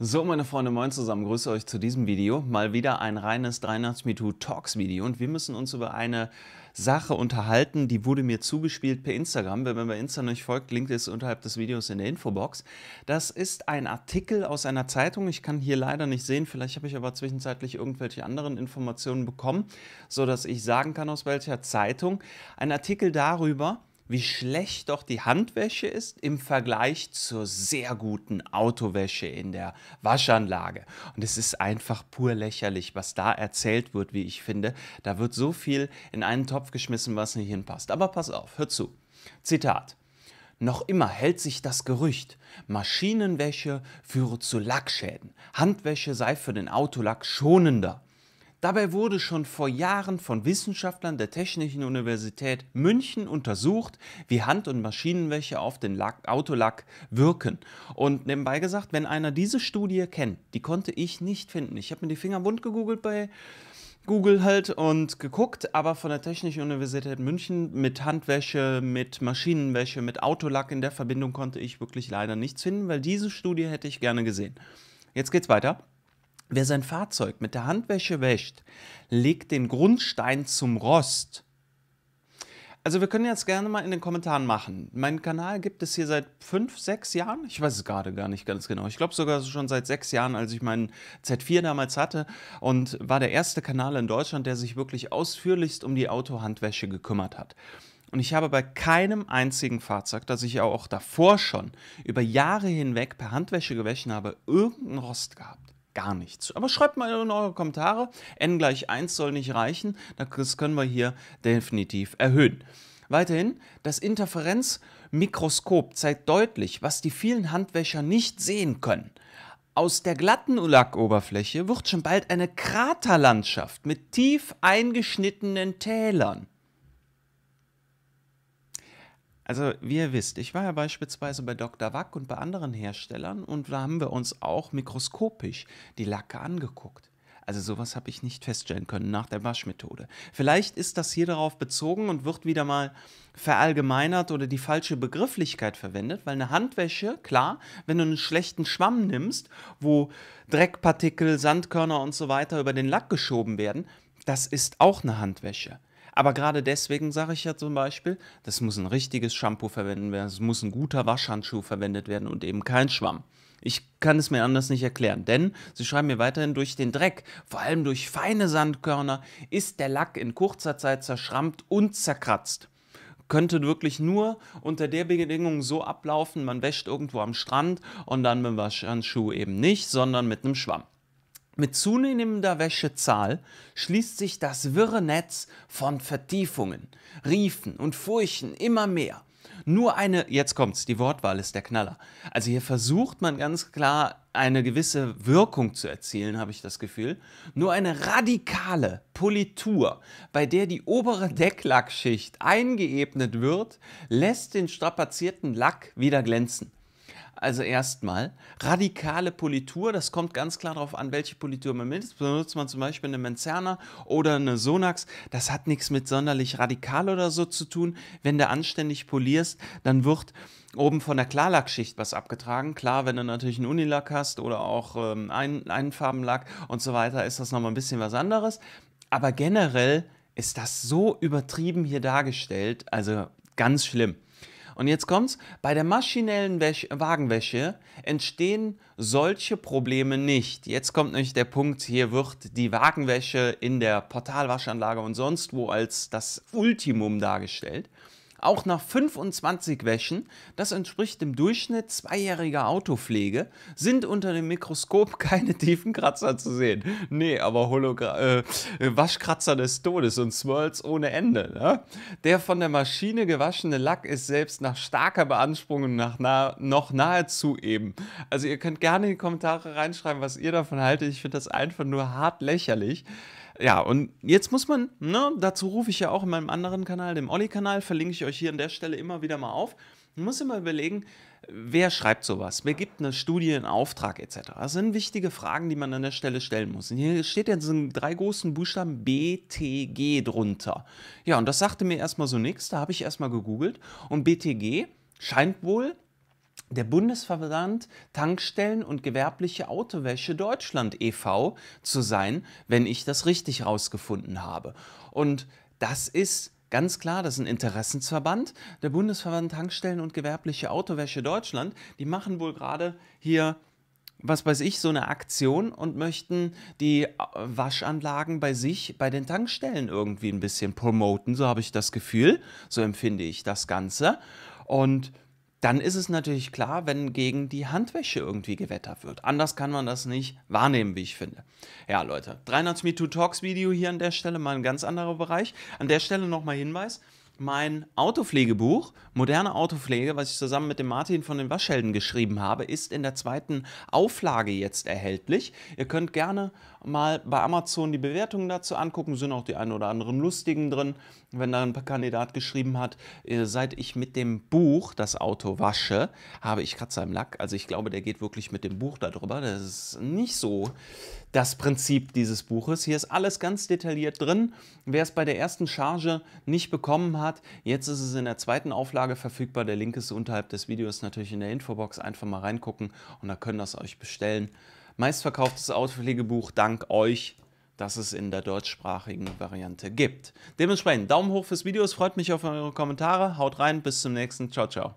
So, meine Freunde, moin zusammen, grüße euch zu diesem Video. Mal wieder ein reines 83 MeToo Talks Video und wir müssen uns über eine Sache unterhalten, die wurde mir zugespielt per Instagram. Wenn man bei Instagram nicht folgt, Link ist unterhalb des Videos in der Infobox. Das ist ein Artikel aus einer Zeitung. Ich kann hier leider nicht sehen, vielleicht habe ich aber zwischenzeitlich irgendwelche anderen Informationen bekommen, sodass ich sagen kann, aus welcher Zeitung. Ein Artikel darüber, wie schlecht doch die Handwäsche ist im Vergleich zur sehr guten Autowäsche in der Waschanlage. Und es ist einfach pur lächerlich, was da erzählt wird, wie ich finde. Da wird so viel in einen Topf geschmissen, was nicht hinpasst. Aber pass auf, hör zu. Zitat. Noch immer hält sich das Gerücht, Maschinenwäsche führe zu Lackschäden. Handwäsche sei für den Autolack schonender. Dabei wurde schon vor Jahren von Wissenschaftlern der Technischen Universität München untersucht, wie Hand- und Maschinenwäsche auf den Lack, Autolack wirken. Und nebenbei gesagt, wenn einer diese Studie kennt, die konnte ich nicht finden. Ich habe mir die Finger wund gegoogelt bei Google halt und geguckt, aber von der Technischen Universität München mit Handwäsche, mit Maschinenwäsche, mit Autolack in der Verbindung konnte ich wirklich leider nichts finden, weil diese Studie hätte ich gerne gesehen. Jetzt geht's weiter. Wer sein Fahrzeug mit der Handwäsche wäscht, legt den Grundstein zum Rost. Also wir können jetzt gerne mal in den Kommentaren machen. Mein Kanal gibt es hier seit fünf, sechs Jahren. Ich weiß es gerade gar nicht ganz genau. Ich glaube sogar schon seit sechs Jahren, als ich meinen Z4 damals hatte und war der erste Kanal in Deutschland, der sich wirklich ausführlichst um die Autohandwäsche gekümmert hat. Und ich habe bei keinem einzigen Fahrzeug, das ich auch davor schon über Jahre hinweg per Handwäsche gewäschen habe, irgendeinen Rost gehabt gar nichts. Aber schreibt mal in eure Kommentare. N gleich 1 soll nicht reichen. Das können wir hier definitiv erhöhen. Weiterhin, das Interferenzmikroskop zeigt deutlich, was die vielen Handwäscher nicht sehen können. Aus der glatten Lackoberfläche wird schon bald eine Kraterlandschaft mit tief eingeschnittenen Tälern. Also, wie ihr wisst, ich war ja beispielsweise bei Dr. Wack und bei anderen Herstellern und da haben wir uns auch mikroskopisch die Lacke angeguckt. Also sowas habe ich nicht feststellen können nach der Waschmethode. Vielleicht ist das hier darauf bezogen und wird wieder mal verallgemeinert oder die falsche Begrifflichkeit verwendet, weil eine Handwäsche, klar, wenn du einen schlechten Schwamm nimmst, wo Dreckpartikel, Sandkörner und so weiter über den Lack geschoben werden, das ist auch eine Handwäsche. Aber gerade deswegen sage ich ja zum Beispiel, das muss ein richtiges Shampoo verwendet werden, es muss ein guter Waschhandschuh verwendet werden und eben kein Schwamm. Ich kann es mir anders nicht erklären, denn sie schreiben mir weiterhin durch den Dreck, vor allem durch feine Sandkörner, ist der Lack in kurzer Zeit zerschrammt und zerkratzt könnte wirklich nur unter der Bedingung so ablaufen, man wäscht irgendwo am Strand und dann mit dem Waschhandschuh eben nicht, sondern mit einem Schwamm. Mit zunehmender Wäschezahl schließt sich das wirre Netz von Vertiefungen, Riefen und Furchen immer mehr. Nur eine, jetzt kommt's, die Wortwahl ist der Knaller. Also hier versucht man ganz klar eine gewisse Wirkung zu erzielen, habe ich das Gefühl. Nur eine radikale Politur, bei der die obere Decklackschicht eingeebnet wird, lässt den strapazierten Lack wieder glänzen. Also erstmal radikale Politur, das kommt ganz klar darauf an, welche Politur man benutzt. Benutzt man zum Beispiel eine Menzerner oder eine Sonax, das hat nichts mit sonderlich radikal oder so zu tun. Wenn du anständig polierst, dann wird oben von der Klarlackschicht was abgetragen. Klar, wenn du natürlich einen Unilack hast oder auch ähm, einen Farbenlack und so weiter, ist das nochmal ein bisschen was anderes. Aber generell ist das so übertrieben hier dargestellt, also ganz schlimm. Und jetzt kommt's, bei der maschinellen Wäsche, Wagenwäsche entstehen solche Probleme nicht. Jetzt kommt nämlich der Punkt, hier wird die Wagenwäsche in der Portalwaschanlage und sonst wo als das Ultimum dargestellt auch nach 25 Wäschen, das entspricht dem Durchschnitt zweijähriger Autopflege, sind unter dem Mikroskop keine tiefen Kratzer zu sehen. Nee, aber Hologra äh, äh, Waschkratzer des Todes und Swirls ohne Ende. Ne? Der von der Maschine gewaschene Lack ist selbst nach starker Beanspruchung nach nah noch nahezu eben. Also ihr könnt gerne in die Kommentare reinschreiben, was ihr davon haltet. Ich finde das einfach nur hart lächerlich. Ja, und jetzt muss man, ne, dazu rufe ich ja auch in meinem anderen Kanal, dem Olli-Kanal, verlinke ich euch hier an der Stelle immer wieder mal auf. Man muss immer überlegen, wer schreibt sowas? Wer gibt eine Studie in Auftrag etc.? Das sind wichtige Fragen, die man an der Stelle stellen muss. Und hier steht ja in diesen drei großen Buchstaben BTG drunter. Ja, und das sagte mir erstmal so nichts. Da habe ich erstmal gegoogelt. Und BTG scheint wohl der Bundesverband Tankstellen und gewerbliche Autowäsche Deutschland e.V. zu sein, wenn ich das richtig rausgefunden habe. Und das ist ganz klar, das ist ein Interessensverband, der Bundesverband Tankstellen und gewerbliche Autowäsche Deutschland. Die machen wohl gerade hier was weiß ich, so eine Aktion und möchten die äh, Waschanlagen bei sich, bei den Tankstellen irgendwie ein bisschen promoten. So habe ich das Gefühl, so empfinde ich das Ganze. Und dann ist es natürlich klar, wenn gegen die Handwäsche irgendwie gewettert wird. Anders kann man das nicht wahrnehmen, wie ich finde. Ja, Leute, 300 Me Too Talks Video hier an der Stelle mal ein ganz anderer Bereich. An der Stelle nochmal Hinweis mein Autopflegebuch, moderne Autopflege, was ich zusammen mit dem Martin von den Waschhelden geschrieben habe, ist in der zweiten Auflage jetzt erhältlich. Ihr könnt gerne mal bei Amazon die Bewertungen dazu angucken, sind auch die ein oder anderen lustigen drin. Wenn da ein Kandidat geschrieben hat, äh, seit ich mit dem Buch das Auto wasche, habe ich Kratzer im Lack. Also ich glaube, der geht wirklich mit dem Buch darüber. Das ist nicht so das Prinzip dieses Buches. Hier ist alles ganz detailliert drin. Wer es bei der ersten Charge nicht bekommen hat, jetzt ist es in der zweiten Auflage verfügbar. Der Link ist unterhalb des Videos natürlich in der Infobox. Einfach mal reingucken und da können das euch bestellen meistverkauftes Autopflegebuch dank euch, dass es in der deutschsprachigen Variante gibt. Dementsprechend Daumen hoch fürs Video, es freut mich auf eure Kommentare. Haut rein, bis zum nächsten. Ciao, ciao.